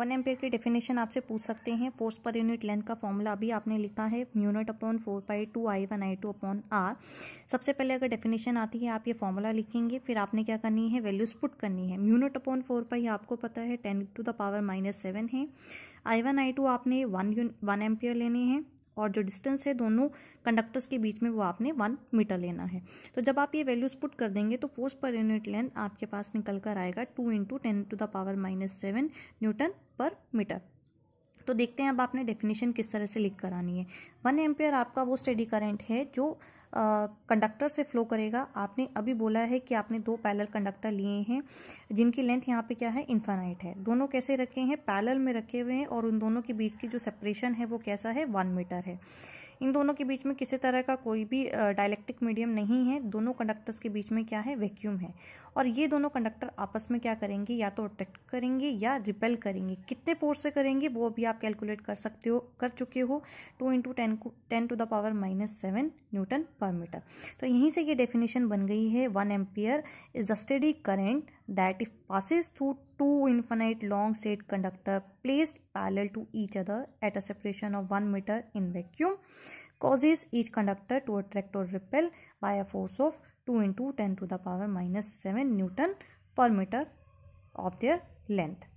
One ampere की definition आपसे पूछ सकते हैं फोर्स पर यूनिट लेंथ का फॉर्मूला अभी आपने लिखा है unit upon four by two I one I two upon R सबसे पहले अगर डेफिनेशन आती है आप ये फॉर्मूला लिखेंगे फिर आपने क्या करनी है वैल्यूज पुट करनी है यूनिट अपॉन फोर पाई आपको पता है ten to the power minus seven है आई वन आई टू आपने वन वन एम्पियर लेने हैं और जो डिस्टेंस है दोनों कंडक्टर्स के बीच में वो आपने वन मीटर लेना है तो जब आप ये वैल्यूज पुट कर देंगे तो फोर्स पर यूनिट लेंथ आपके पास निकल कर आएगा two into ten to the power minus seven newton per metre तो देखते हैं अब आपने डेफिनेशन किस तरह से लिख कर आनी है वन एम्पेयर आपका वो स्टडी करेंट है जो कंडक्टर से फ्लो करेगा आपने अभी बोला है कि आपने दो पैरल कंडक्टर लिए हैं जिनकी लेंथ यहाँ पे क्या है इन्फानाइट है दोनों कैसे रखे हैं पैरल में रखे हुए हैं और उन दोनों के बीच की जो सेपरेशन है वो कैसा है वन मीटर है इन दोनों के बीच में किसी तरह का कोई भी डायलैक्टिक मीडियम नहीं है दोनों कंडक्टर्स के बीच में क्या है वैक्यूम है और ये दोनों कंडक्टर आपस में क्या करेंगे या तो अट्रैक्ट करेंगे या रिपेल करेंगे कितने फोर्स से करेंगे वो भी आप कैलकुलेट कर सकते हो कर चुके हो two into ten ten to the power minus seven newton per metre तो यहीं से ये डेफिनेशन बन गई है one ampere is a steady current that if passes through two infinite long set conductor placed parallel to each other at a separation of 1 meter in vacuum causes each conductor to attract or repel by a force of 2 into 10 to the power minus 7 newton per meter of their length.